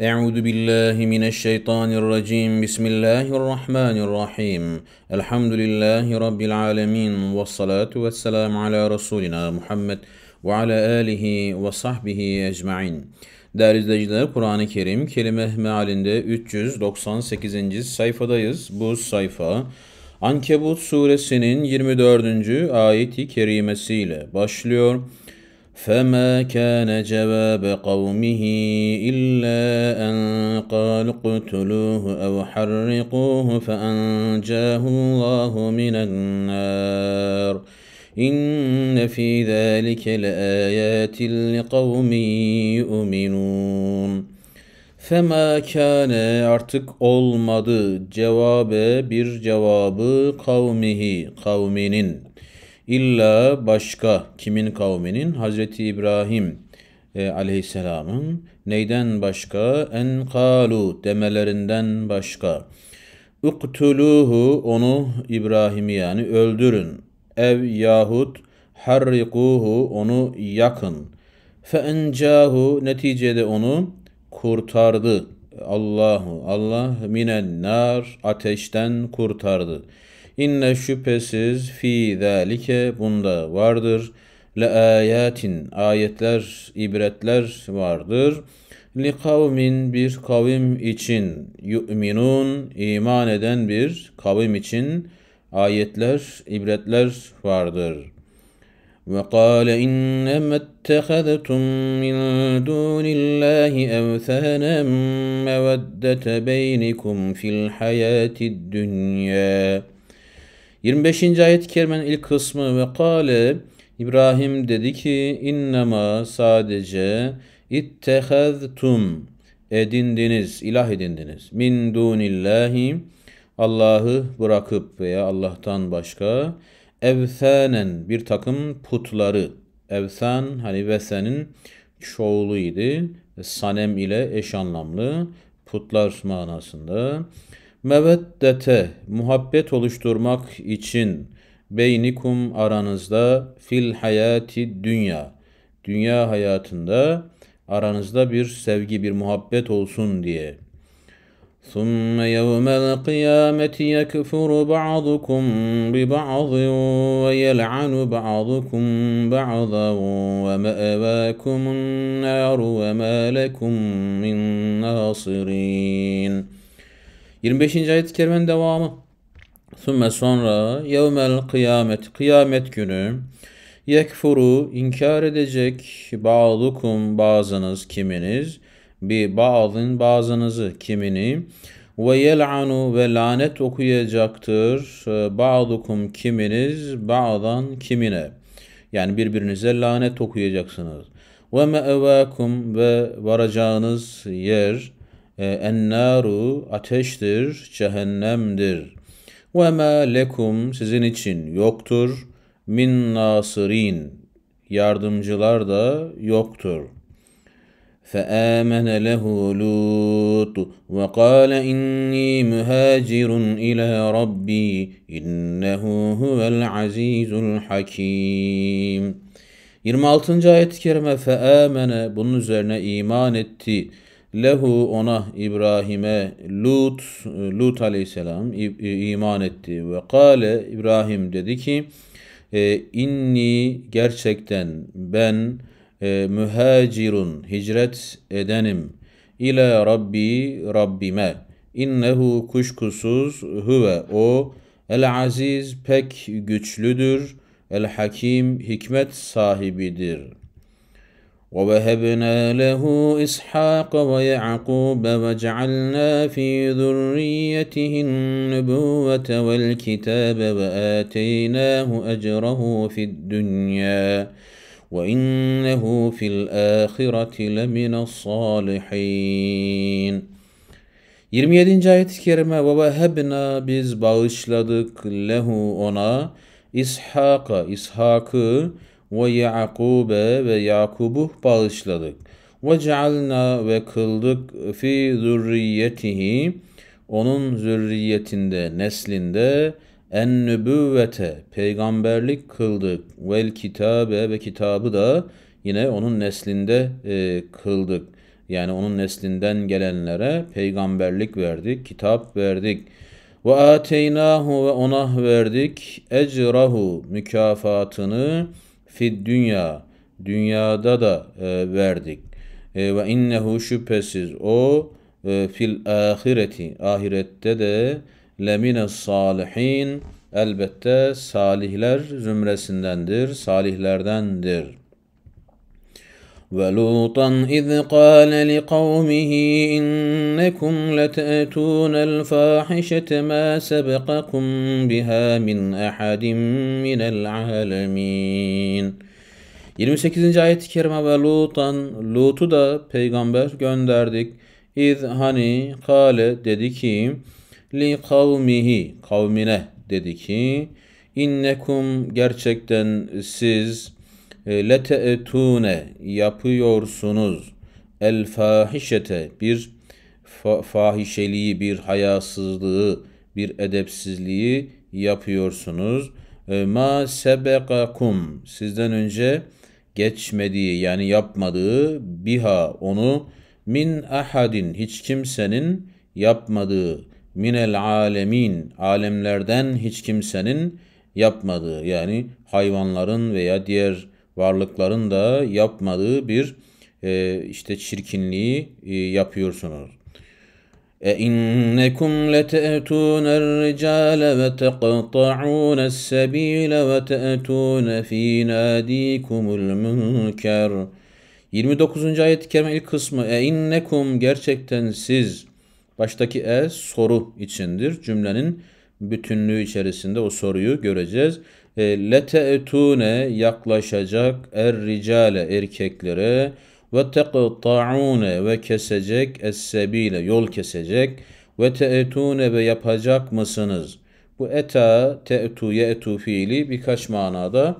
أعوذ بالله من الشيطان الرجيم بسم الله الرحمن الرحيم الحمد لله رب العالمين والصلاة والسلام على رسولنا Muhammed ve ala alihi ve sahbihi ecmain. Değerli izleyiciler, Kur'an-ı Kerim kelime mealinde 398. sayfadayız. Bu sayfa Ankebut suresinin 24. ayeti kerimesiyle başlıyor. فما كان جواب قومه إلا أن قالوا اقتلوه أو حرقوه فأنجاه الله من النار إن في ذلك لآيات لقوم يؤمنون فما كان artık olmadı جواب bir cevabı kavmihi kavminin İlla başka kimin kavminin? Hazreti İbrahim e, aleyhisselamın neyden başka? En kalu demelerinden başka. Uktuluhu onu İbrahim'i yani öldürün. Ev yahut harrikuhu onu yakın. Fe neticede onu kurtardı. Allahu Allah minen nar ateşten kurtardı. İnne şüphesiz fi zalike bunda vardır. Le ayatin ayetler, ibretler vardır. Li kavmin bir kavim için yu'minun iman eden bir kavim için ayetler, ibretler vardır.'' Ve إنما اتخذتم من دون الله أوثانا مودة بينكم في الحياة الدنيا 25. ayet-i kerimenin ilk kısmı ve kâle İbrahim dedi ki innema sadece ittehaztum edindiniz, ilah edindiniz. Min dunillahi Allah'ı bırakıp veya Allah'tan başka evsenen bir takım putları. evsen hani vesenin çoğuluydu. Sanem ile eş anlamlı putlar manasında. Meveddete, muhabbet oluşturmak için beynikum aranızda fil hayati dünya. Dünya hayatında aranızda bir sevgi, bir muhabbet olsun diye. yekfuru ثُمَّ يَوْمَ الْقِيَامَةِ يَكْفُرُ بَعْضُكُمْ بِبَعْضٍ وَيَلْعَنُ ve بَعْضًا وَمَأْوَاكُمُ النَّارُ وَمَا لَكُمْ min nasirin. 25. ayet-i kerimenin devamı. Sümme sonra yevmel kıyamet, kıyamet günü yekfuru inkar edecek bağlukum bazınız kiminiz bir bağlın bazınızı kimini ve yel'anu ve lanet okuyacaktır e, bağlukum kiminiz bağdan kimine yani birbirinize lanet okuyacaksınız ve me'evâkum ve varacağınız yer e, en naru ateştir, cehennemdir. Ve ma lekum sizin için yoktur min nasirin yardımcılar da yoktur. فآمن له لوط وقال إني مهاجر إلى ربي إنه هو العزيز الحكيم 26. ayet-i kerime feamene bunun üzerine iman etti lehu ona İbrahim'e Lut Lut aleyhisselam iman etti ve kale İbrahim dedi ki e, inni gerçekten ben e, mühacirun hicret edenim ile Rabbi Rabbime innehu kuşkusuz huve o el aziz pek güçlüdür el hakim hikmet sahibidir.'' ووهبنا له إسحاق ويعقوب وجعلنا في ذريته النبوة والكتاب وآتيناه أجره في الدنيا وإنه في الآخرة لمن الصالحين 27. ayet-i kerime ve vehebna biz bağışladık lehu ona İshak'a İshak'ı ve Yakub'e ve Yakub'u bağışladık. Ve cealna ve kıldık fi zürriyetihi onun zürriyetinde, neslinde en nübüvvete peygamberlik kıldık. Vel kitabe ve kitabı da yine onun neslinde e, kıldık. Yani onun neslinden gelenlere peygamberlik verdik, kitap verdik. Ve ateynahu ve ona verdik ecrahu mükafatını fid dünya dünyada da e, verdik. E, ve innehu şüphesiz o e, fil ahireti ahirette de lemine salihin elbette salihler zümresindendir, salihlerdendir.'' ولوطا إذ قال لقومه إنكم لتأتون الفاحشة ما سبقكم بها من أحد من العالمين 28. ayet-i kerime ve Lut'an, Lut'u da peygamber gönderdik. İz hani kale dedi ki li kavmihi kavmine dedi ki innekum gerçekten siz e, lete'tune yapıyorsunuz el fahişete bir fahişeliği, bir hayasızlığı, bir edepsizliği yapıyorsunuz. E, Ma sebekakum sizden önce geçmediği yani yapmadığı biha onu min ahadin hiç kimsenin yapmadığı minel alemin alemlerden hiç kimsenin yapmadığı yani hayvanların veya diğer varlıkların da yapmadığı bir e, işte çirkinliği e, yapıyorsunuz. أئنكم لتأتون الرجال وتقطعون السبيل وتأتون fi ناديكم المنكر 29. ayet-i kerime ilk kısmı Einnekum gerçekten siz baştaki e soru içindir. Cümlenin bütünlüğü içerisinde o soruyu göreceğiz. E, lete'tune yaklaşacak er ricale erkeklere ve teqta'une ve kesecek es yol kesecek ve te'tune ve yapacak mısınız? Bu eta, te'tu, ye'tu fiili birkaç manada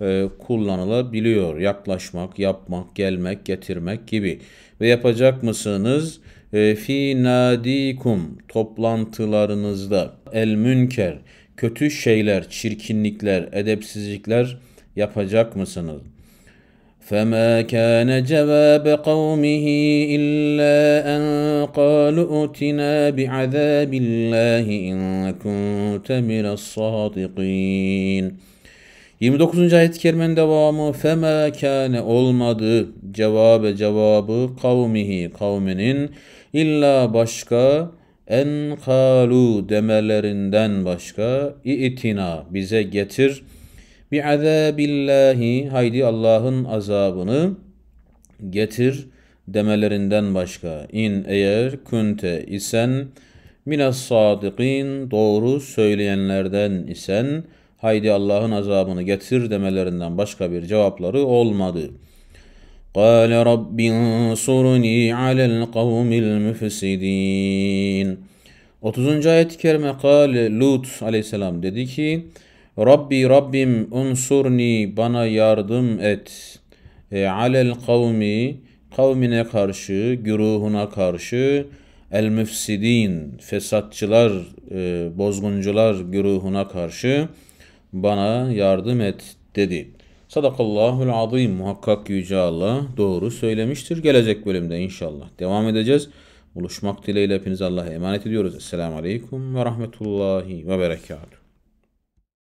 e, kullanılabiliyor. Yaklaşmak, yapmak, gelmek, getirmek gibi. Ve yapacak mısınız? E, fi nadikum toplantılarınızda el münker kötü şeyler, çirkinlikler, edepsizlikler yapacak mısınız? فما كان جواب قومه إلا أن قالوا ائتنا بعذاب الله إن كنت من الصادقين 29. ayet-i kerimenin devamı fema kâne olmadı cevabe cevabı kavmihi kavminin illa başka en kalu demelerinden başka itina bize getir bi azabillahi haydi Allah'ın azabını getir demelerinden başka in eğer kunte isen minas sadikin doğru söyleyenlerden isen haydi Allah'ın azabını getir demelerinden başka bir cevapları olmadı.'' قال رب انصرني على القوم المفسدين 30. ayet-i kerime kal Lut aleyhisselam dedi ki Rabbi Rabbim unsurni bana yardım et e, alel kavmi kavmine karşı güruhuna karşı el müfsidin fesatçılar e, bozguncular güruhuna karşı bana yardım et dedi. Sadakallahul azim. Muhakkak Yüce Allah doğru söylemiştir. Gelecek bölümde inşallah devam edeceğiz. Buluşmak dileğiyle hepinize Allah'a emanet ediyoruz. Esselamu Aleyküm ve Rahmetullahi ve Berekatuhu.